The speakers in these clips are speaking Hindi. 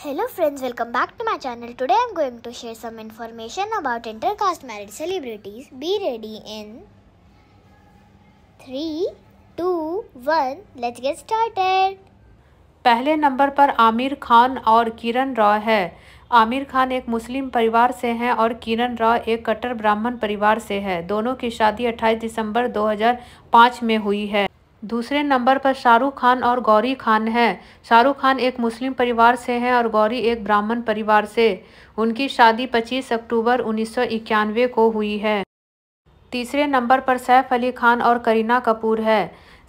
Hello friends, welcome back to my channel. Today I am going to share some information about intercaste married celebrities. Be ready in 3, 2, 1. Let's get started. पहले नंबर पर आमिर खान और किरण रॉय है आमिर खान एक मुस्लिम परिवार से हैं और किरण रॉय एक कट्टर ब्राह्मण परिवार से है दोनों की शादी 28 दिसंबर 2005 में हुई है दूसरे नंबर पर शाहरुख खान और गौरी खान हैं शाहरुख खान एक मुस्लिम परिवार से हैं और गौरी एक ब्राह्मण परिवार से उनकी शादी 25 अक्टूबर उन्नीस को हुई है तीसरे नंबर पर सैफ अली खान और करीना कपूर है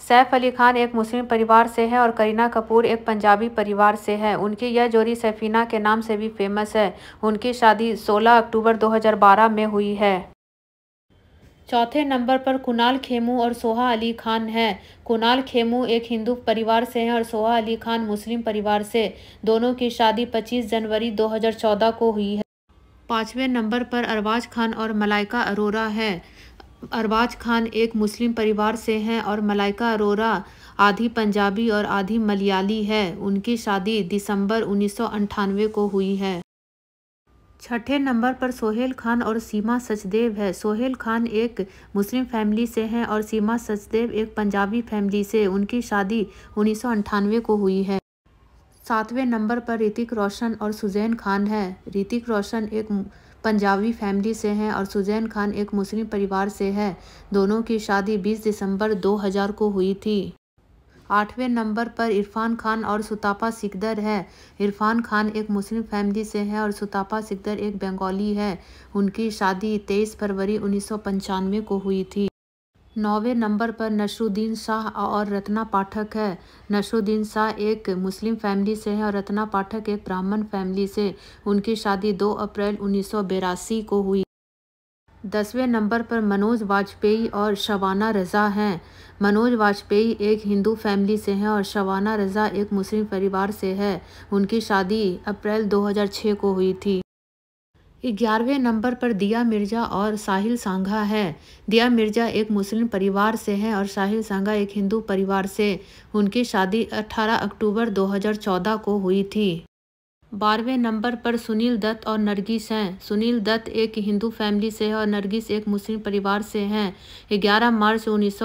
सैफ अली खान एक मुस्लिम परिवार से है और करीना कपूर एक पंजाबी परिवार से है उनकी यह जोड़ी सैफीना के नाम से भी फेमस है उनकी शादी 16 अक्टूबर 2012 में हुई है चौथे नंबर पर कुणाल खेमू और सोहा अली खान हैं कुणाल खेमू एक हिंदू परिवार से हैं और सोहा अली खान मुस्लिम परिवार से दोनों की शादी 25 जनवरी 2014 को हुई है पाँचवें नंबर पर अरवाज़ खान और मलाइका अरोरा हैं अरवाज़ खान एक मुस्लिम परिवार से हैं और मलाइका अरोरा आधी पंजाबी और आधी मलयाली है उनकी शादी दिसंबर उन्नीस को हुई है छठे नंबर पर सोहेल खान और सीमा सचदेव है सोहेल खान एक मुस्लिम फैमिली से हैं और सीमा सचदेव एक पंजाबी फैमिली से उनकी शादी उन्नीस को हुई है सातवें नंबर पर ऋतिक रोशन और सुजैन खान है ऋतिक रोशन एक पंजाबी फैमिली से हैं और सुजैन खान एक मुस्लिम परिवार से है दोनों की शादी 20 दिसंबर 2000 को हुई थी आठवें नंबर पर इरफान खान और सुतापा सिकदर है इरफान खान एक मुस्लिम फैमिली से है और सुतापा सिकदर एक बंगाली है उनकी शादी तेईस फरवरी उन्नीस को हुई थी नौवे नंबर पर नशरुद्दीन शाह और रत्ना पाठक है नशरुद्दीन शाह एक मुस्लिम फैमिली से है और रत्ना पाठक एक ब्राह्मण फैमिली से उनकी शादी 2 अप्रैल उन्नीस को हुई दसवें नंबर पर मनोज वाजपेयी और शवाना रज़ा हैं मनोज वाजपेयी एक हिंदू फैमिली से हैं और शवाना रज़ा एक मुस्लिम परिवार से है उनकी शादी अप्रैल 2006 को हुई थी ग्यारहवें नंबर पर दिया मिर्ज़ा और साहिल सांघा है दिया मिर्ज़ा एक मुस्लिम परिवार से हैं और साहिल सांघा एक हिंदू परिवार से उनकी शादी 18 अक्टूबर 2014 को हुई थी बारहवें नंबर पर सुनील दत्त और नरगिस हैं सुनील दत्त एक हिंदू फैमिली से है और नरगिस एक मुस्लिम परिवार से हैं ग्यारह मार्च उन्नीस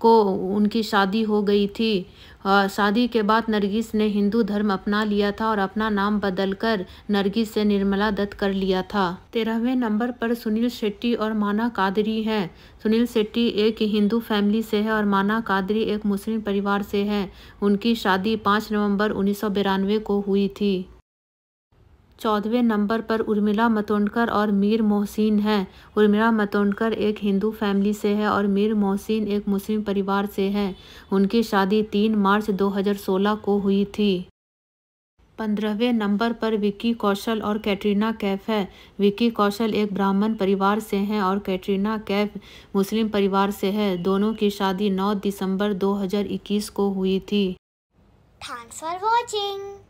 को उनकी शादी हो गई थी शादी के बाद नरगिस ने हिंदू धर्म अपना लिया था और अपना नाम बदलकर नरगिस से निर्मला दत्त कर लिया था तेरहवें नंबर पर सुनील शेट्टी और माना कादरी हैं सुनील शेट्टी एक हिंदू फैमिली से है और माना कादरी एक मुस्लिम परिवार से है उनकी शादी पाँच नवंबर उन्नीस को हुई थी चौदहवें नंबर पर उर्मिला मतोंडकर और मीर मोहसिन हैं उर्मिला मतोंडकर एक हिंदू फैमिली से है और मीर मोहसिन एक मुस्लिम परिवार से है उनकी शादी तीन मार्च 2016 को हुई थी पंद्रहवें नंबर पर विक्की कौशल और कैटरीना कैफ है विक्की कौशल एक ब्राह्मण परिवार से हैं और कैटरीना कैफ मुस्लिम परिवार से है दोनों की शादी 9 दिसंबर 2021 को हुई थी थैंक्स फॉर वॉचिंग